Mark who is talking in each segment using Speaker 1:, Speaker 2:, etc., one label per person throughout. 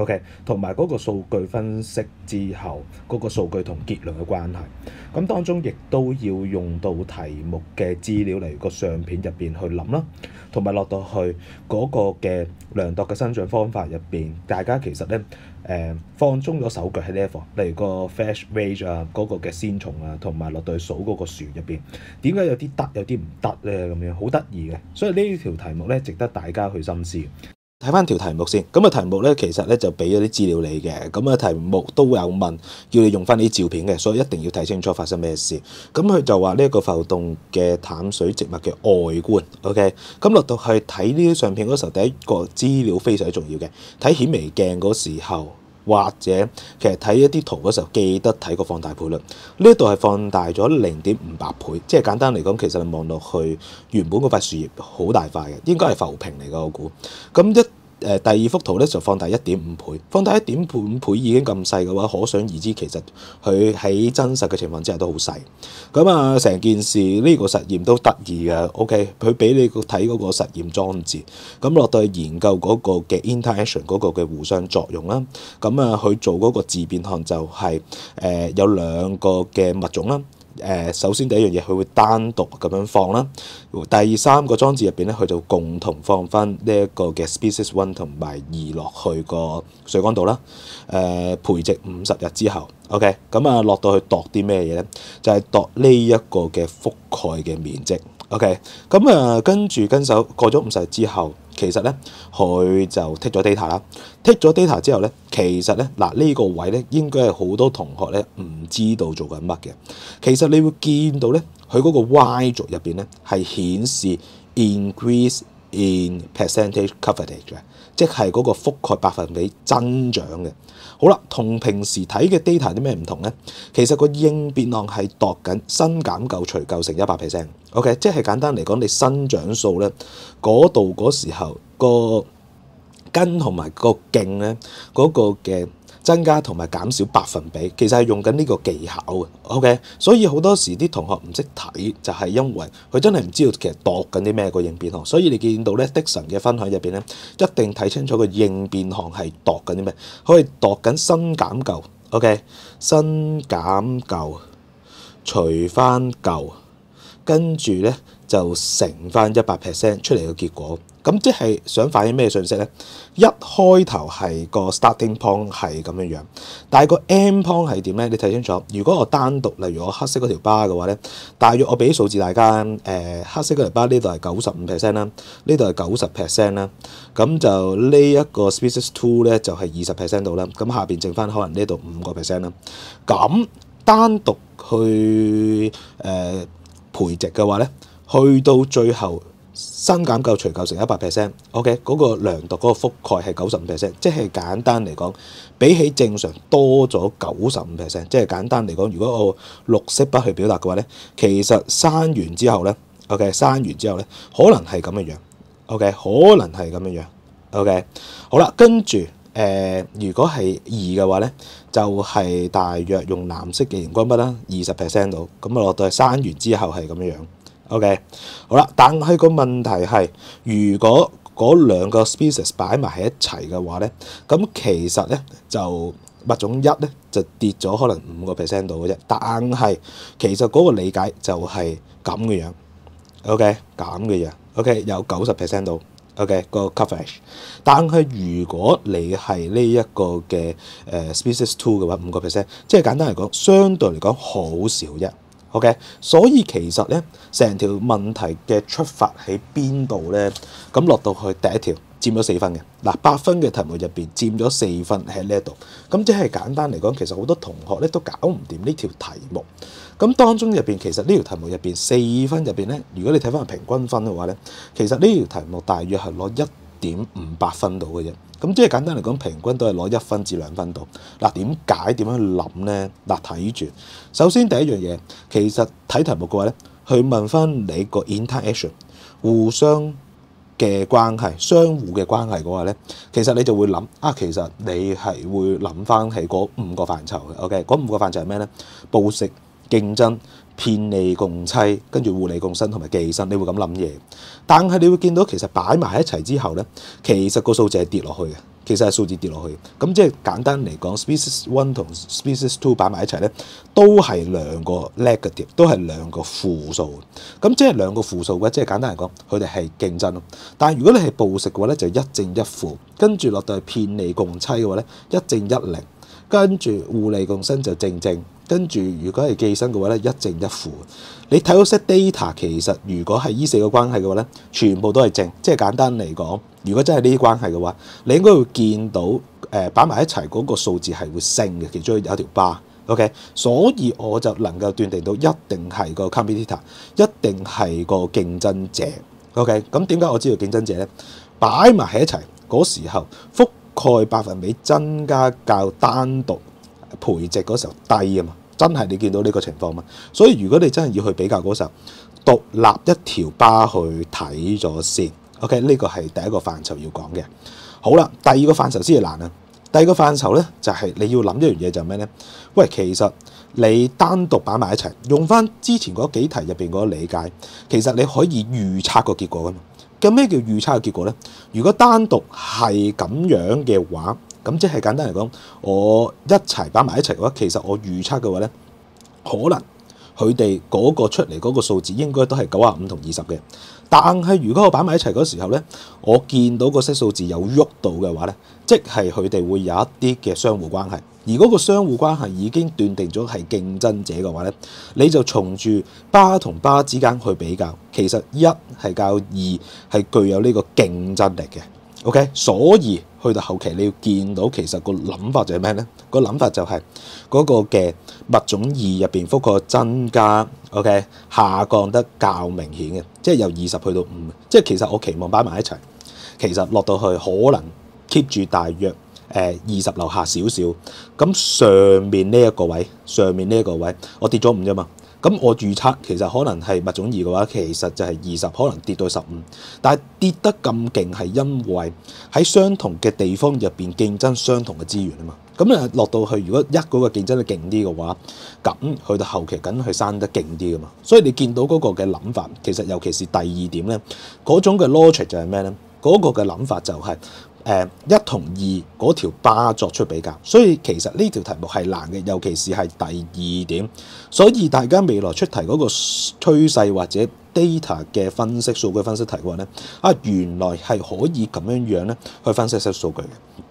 Speaker 1: O.K.，同埋嗰個數據分析之後，嗰個數據同結論嘅關係，咁當中亦都要用到題目嘅資料嚟個相片入邊去諗啦，同埋落到去嗰個嘅量度嘅生長方法入邊，大家其實咧誒放鬆咗手腳喺呢一方，例如個 f r a s h Range 啊，嗰個嘅先蟲啊，同埋落到去數嗰個樹入邊，點解有啲得有啲唔得咧咁樣，好得意嘅，所以呢條題目咧值得大家去深思。睇翻条题目先，咁啊题目咧其实咧就俾咗啲资料你嘅，咁啊题目都有问，要你用翻啲照片嘅，所以一定要睇清楚发生咩事。咁佢就话呢一个浮动嘅淡水植物嘅外观，OK。咁落到去睇呢啲相片嗰时候，第一个资料非常之重要嘅，睇显微镜嗰时候。或者其實睇一啲圖嗰時候，記得睇個放大倍率。呢度係放大咗零點五百倍，即係簡單嚟講，其實望落去原本嗰塊樹葉好大塊嘅，應該係浮平嚟㗎，我估。咁一誒第二幅圖咧就放大一點五倍，放大一點半倍已經咁細嘅話，可想而知其實佢喺真實嘅情況之下都好細。咁啊，成件事呢個實驗都得意嘅，OK，佢俾你睇嗰個實驗裝置，咁落到去研究嗰個嘅 interaction 嗰個嘅互相作用啦。咁啊，佢做嗰個自變項就係誒有兩個嘅物種啦。誒，首先第一樣嘢，佢會單獨咁樣放啦。第二三個裝置入邊咧，佢就共同放翻呢一個嘅 species one 同埋移落去個水缸度啦。誒，培植五十日之後，OK，咁啊落到去度啲咩嘢咧？就係度呢一個嘅覆蓋嘅面積，OK。咁啊，跟住跟手過咗五十日之後。其實咧，佢就剔咗 data 啦。剔咗 data 之後咧，其實咧嗱呢個位咧，應該係好多同學咧唔知道做緊乜嘅。其實你會見到咧，佢嗰個 Y 軸入邊咧係顯示 increase。In percentage coverage，即係嗰個覆蓋百分比增長嘅。好啦，同平時睇嘅 data 啲咩唔同咧？其實個應變量係度緊新減舊除舊成一百 percent。OK，即係簡單嚟講，你新長數咧嗰度嗰時候個根同埋個勁咧嗰個嘅。增加同埋減少百分比，其實係用緊呢個技巧嘅，OK。所以好多時啲同學唔識睇，就係因為佢真係唔知道其實度緊啲咩個應變項。所以你見到咧 o 神嘅分享入邊咧，一定睇清楚個應變項係度緊啲咩，可以度緊新減舊，OK。新減舊除翻舊，跟住咧就乘翻一百 percent 出嚟嘅結果。咁即係想反映咩信息咧？一開頭係個 starting point 係咁樣樣，但係個 end point 係點咧？你睇清楚。如果我單獨例如我黑色嗰條巴嘅話咧，大約我俾啲數字大家咧。黑色嗰條巴呢度係九十五 percent 啦，呢度係九十 percent 啦。咁就呢一個 species two 咧就係二十 percent 度啦。咁下面剩翻可能呢度五個 percent 啦。咁單獨去誒培植嘅話咧，去到最後。新減夠除夠成一百 percent，OK，嗰個量度嗰個覆蓋係九十五 percent，即係簡單嚟講，比起正常多咗九十五 percent，即係簡單嚟講，如果我綠色筆去表達嘅話咧，其實刪完之後咧，OK，刪完之後咧，可能係咁嘅樣，OK，可能係咁嘅樣，OK，好啦，跟住誒，如果係二嘅話咧，就係大約用藍色嘅光筆啦，二十 percent 到，咁啊落到刪完之後係咁嘅樣。OK，好啦，但係個問題係，如果嗰兩個 species 擺埋喺一齊嘅話咧，咁其實咧就物種一咧就跌咗可能五個 percent 度嘅啫。但係其實嗰個理解就係咁嘅樣，OK，咁嘅樣，OK 有九十 percent 度，OK 個 coverage。但係如果你係呢一個嘅誒 species two 嘅話，五個 percent，即係簡單嚟講，相對嚟講好少啫。OK，所以其實咧，成條問題嘅出發喺邊度咧？咁落到去第一條佔咗四分嘅，嗱八分嘅題目入邊佔咗四分喺呢一度。咁即係簡單嚟講，其實好多同學咧都搞唔掂呢條題目。咁當中入邊，其實呢條題目入邊四分入邊咧，如果你睇翻平均分嘅話咧，其實呢條題目大約係攞一。點五百分到嘅啫，咁即係簡單嚟講，平均都係攞一分至兩分到嗱。點解點樣諗咧？嗱，睇住首先第一樣嘢，其實睇題目嘅話咧，去問翻你個 interaction 互相嘅關係，相互嘅關係嘅話咧，其實你就會諗啊，其實你係會諗翻係嗰五個範疇嘅。OK，嗰五個範疇係咩咧？報食競爭。偏利共妻，跟住互利共生同埋寄生，你會咁諗嘢。但係你會見到其實擺埋一齊之後咧，其實個數字係跌落去嘅，其實係數字跌落去咁即係簡單嚟講，species one 同 species two 擺埋一齊咧，都係兩個 negative，都係兩個負數咁即係兩個負數嘅，即係簡單嚟講，佢哋係競爭咯。但如果你係捕食嘅話咧，就一正一負，跟住落到去偏利共妻嘅話咧，一正一零，跟住互利共生就正正。跟住，如果係寄生嘅話咧，一正一負。你睇到 set data 其實，如果係依四個關係嘅話咧，全部都係正。即係簡單嚟講，如果真係呢啲關係嘅話，你應該會見到誒擺埋一齊嗰個數字係會升嘅，其中有一條巴。OK，所以我就能夠斷定到一定係個 competitor，一定係個競爭者。OK，咁點解我知道競爭者咧？擺埋喺一齊嗰時候覆蓋百分比增加較單獨培植嗰時候低啊嘛。真係你見到呢個情況嘛？所以如果你真係要去比較嗰時候，獨立一條巴去睇咗先，OK？呢個係第一個範疇要講嘅。好啦，第二個範疇先係難啊。第二個範疇咧，就係你要諗一樣嘢就係咩咧？喂，其實你單獨擺埋一齊，用翻之前嗰幾題入邊嗰個理解，其實你可以預測個結果噶嘛？咁咩叫預測嘅結果咧？如果單獨係咁樣嘅話。咁即係簡單嚟講，我一齊擺埋一齊嘅話，其實我預測嘅話咧，可能佢哋嗰個出嚟嗰個數字應該都係九啊五同二十嘅。但係如果我擺埋一齊嗰時候咧，我見到個色數字有喐到嘅話咧，即係佢哋會有一啲嘅相互關係。而嗰個相互關係已經斷定咗係競爭者嘅話咧，你就從住巴同巴之間去比較，其實一係較二係具有呢個競爭力嘅。OK，所以。去到後期你要見到其實個諗法就係咩咧？個諗法就係嗰個嘅物種二入邊幅個增加，OK 下降得較明顯嘅，即係由二十去到五。即係其實我期望擺埋一齊，其實落到去可能 keep 住大約誒二十樓下少少。咁上面呢一個位，上面呢一個位，我跌咗五啫嘛。咁我預測其實可能係物種二嘅話，其實就係二十可能跌到十五，但係跌得咁勁係因為喺相同嘅地方入邊競爭相同嘅資源啊嘛。咁你落到去，如果一個嘅競爭力勁啲嘅話，咁去到後期梗係生得勁啲噶嘛。所以你見到嗰個嘅諗法，其實尤其是第二點咧，嗰種嘅 logic 就係咩咧？嗰個嘅諗法就係。誒一同二嗰條巴作出比較，所以其實呢條題目係難嘅，尤其是係第二點。所以大家未來出題嗰個趨勢或者 data 嘅分析、數據分析題嘅話咧，啊原來係可以咁樣樣咧去分析 set 數據嘅。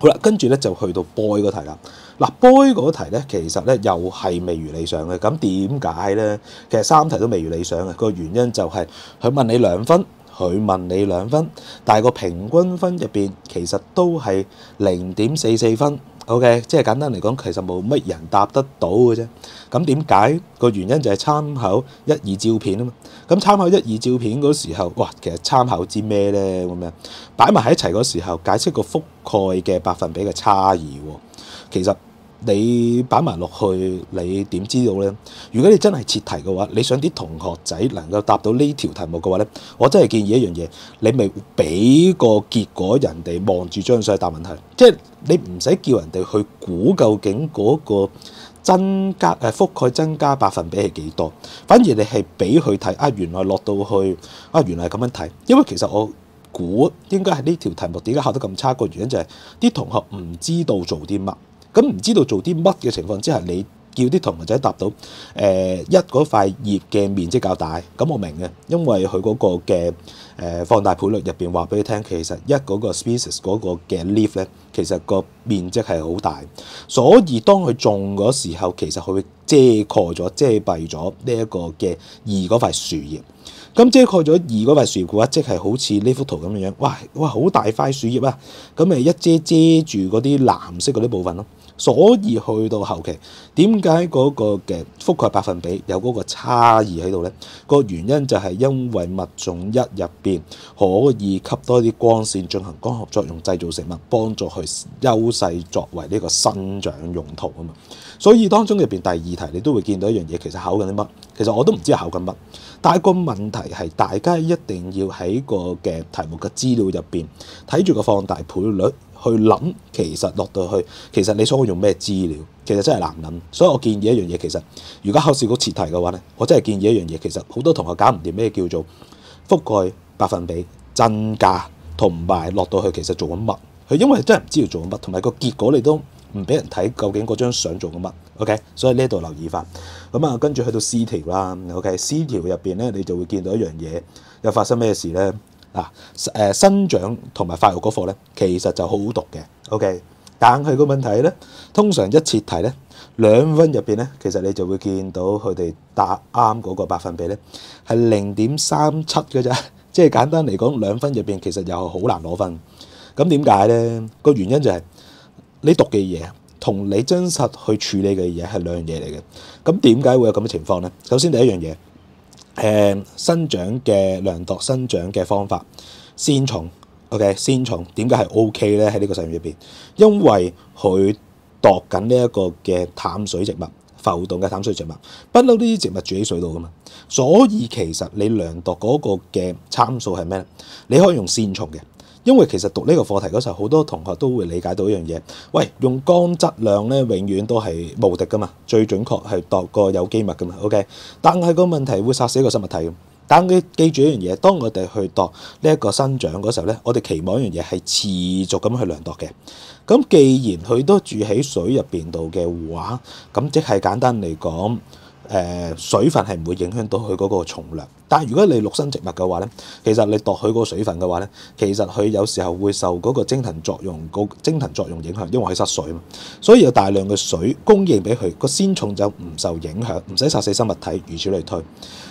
Speaker 1: 好啦，跟住咧就去到 boy 嗰題啦。嗱 y 嗰題咧，其實咧又係未如理想嘅。咁點解咧？其實三題都未如理想嘅。個原因就係佢問你兩分。佢問你兩分，但係個平均分入面其實都係零點四四分。OK，即係簡單嚟講，其實冇乜人答得到嘅啫。咁點解個原因就係參考一二照片啊嘛。咁參考一二照片嗰時候，哇，其實參考知咩呢？咁樣擺埋喺一齊嗰時候，解釋個覆蓋嘅百分比嘅差異喎。其實。你擺埋落去，你點知道呢？如果你真係設題嘅話，你想啲同學仔能夠答到呢條題目嘅話呢，我真係建議一樣嘢，你咪俾個結果人哋望住張相答問題，即係你唔使叫人哋去估究竟嗰個增加誒覆蓋增加百分比係幾多，反而你係俾佢睇啊，原來落到去啊，原來係咁樣睇。因為其實我估應該係呢條題目點解考得咁差，個原因就係啲同學唔知道做啲乜。咁唔知道做啲乜嘅情況之下，你叫啲同學仔答到，誒一嗰塊葉嘅面積較大，咁我明嘅，因為佢嗰個嘅誒放大倍率入邊話俾你聽，其實一嗰個 species 嗰個嘅 leaf 咧，其實個面積係好大，所以當佢種嗰時候，其實佢遮蓋咗、遮蔽咗呢一個嘅二嗰塊樹葉。咁遮蓋咗二嗰塊樹嘅話，即係好似呢幅圖咁樣樣，哇哇好大塊樹葉啊！咁咪一遮遮住嗰啲藍色嗰啲部分咯。所以去到後期，點解嗰個嘅覆蓋百分比有嗰個差異喺度咧？個原因就係因為物種一入邊可以吸多啲光線進行光合作用製造食物，幫助佢優勢作為呢個生長用途啊嘛。所以當中入邊第二題你都會見到一樣嘢，其實考緊啲乜？其實我都唔知考緊乜。但係個問題係，大家一定要喺個嘅題目嘅資料入邊睇住個放大倍率去諗，其實落到去其實你我用咩資料，其實真係難諗。所以我建議一樣嘢，其實如果考試嗰個設題嘅話咧，我真係建議一樣嘢，其實好多同學搞唔掂咩叫做覆蓋百分比、增加同埋落到去其實做緊乜？佢因為真係唔知道做緊乜，同埋個結果你都。唔俾人睇究竟嗰張相做緊乜，OK？所以呢度留意翻，咁啊跟住去到 C 條啦，OK？c 條入邊咧，你就會見到一樣嘢，又發生咩事咧？嗱，誒生長同埋發育嗰課咧，其實就好讀嘅，OK？但係個問題咧，通常一切題咧，兩分入邊咧，其實你就會見到佢哋答啱嗰個百分比咧，係零點三七嘅啫，即係簡單嚟講，兩分入邊其實又好難攞分。咁點解咧？個原因就係。你讀嘅嘢同你真實去處理嘅嘢係兩樣嘢嚟嘅，咁點解會有咁嘅情況咧？首先第一樣嘢，誒生長嘅量度生長嘅方法先重。o k 先重。點解係 OK 咧？喺呢個世界入邊，因為佢度緊呢一個嘅淡水植物，浮動嘅淡水植物，不嬲呢啲植物住喺水度噶嘛，所以其實你量度嗰個嘅參數係咩咧？你可以用線蟲嘅。因為其實讀呢個課題嗰時候，好多同學都會理解到一樣嘢，喂，用光質量咧，永遠都係無敵噶嘛，最準確係度個有機物噶嘛，OK？但係個問題會殺死個生物體嘅。但係記住一樣嘢，當我哋去度呢一個生長嗰時候咧，我哋期望一樣嘢係持續咁去量度嘅。咁既然佢都住喺水入邊度嘅話，咁即係簡單嚟講。誒水分係唔會影響到佢嗰個重量，但如果你陸生植物嘅話咧，其實你度佢個水分嘅話咧，其實佢有時候會受嗰個蒸騰作用、嗰蒸騰作用影響，因為佢濕水嘛，所以有大量嘅水供應俾佢，個鮮重就唔受影響，唔使殺死生物體。如此類推，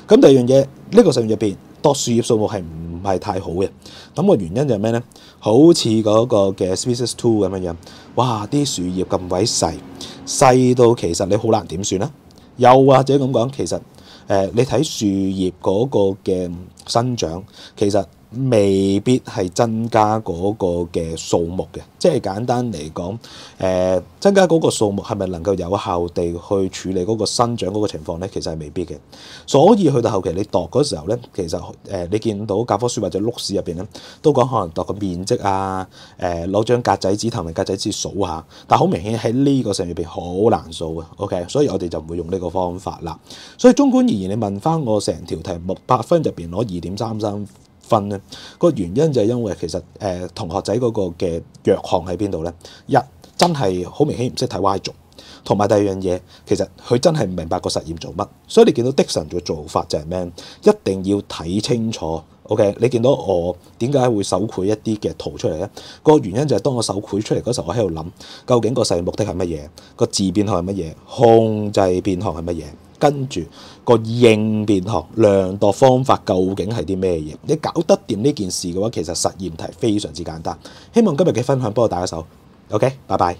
Speaker 1: 咁第二樣嘢，呢個實驗入邊度樹葉數目係唔係太好嘅？咁個原因就係咩咧？好似嗰個嘅 Species Two 咁樣樣，哇！啲樹葉咁鬼細，細到其實你好難點算咧？又或者咁講，其實誒，你睇樹葉嗰個嘅生長，其實。未必係增加嗰個嘅數目嘅，即係簡單嚟講，誒增加嗰個數目係咪能夠有效地去處理嗰個生長嗰個情況咧？其實係未必嘅。所以去到後期你度嗰時候咧，其實誒你見到教科書或者碌屎入邊咧，都講可能度個面積啊，誒攞張格仔紙同埋格仔紙數下，但好明顯喺呢個上面好難數嘅。OK，所以我哋就唔會用呢個方法啦。所以總管而言，你問翻我成條題百分入邊攞二點三三。分咧個原因就係因為其實誒同學仔嗰個嘅弱項喺邊度咧？一真係好明顯唔識睇 Y 軸，同埋第二樣嘢其實佢真係唔明白個實驗做乜。所以你見到的神嘅做法就係咩？一定要睇清楚。OK，你見到我點解會手繪一啲嘅圖出嚟咧？個原因就係當我手繪出嚟嗰時候，我喺度諗究竟個實驗目的係乜嘢？個字變項係乜嘢？控制變項係乜嘢？跟住個應變學量度方法究竟係啲咩嘢？你搞得掂呢件事嘅話，其實實驗題非常之簡單。希望今日嘅分享幫我打一手。OK，拜拜。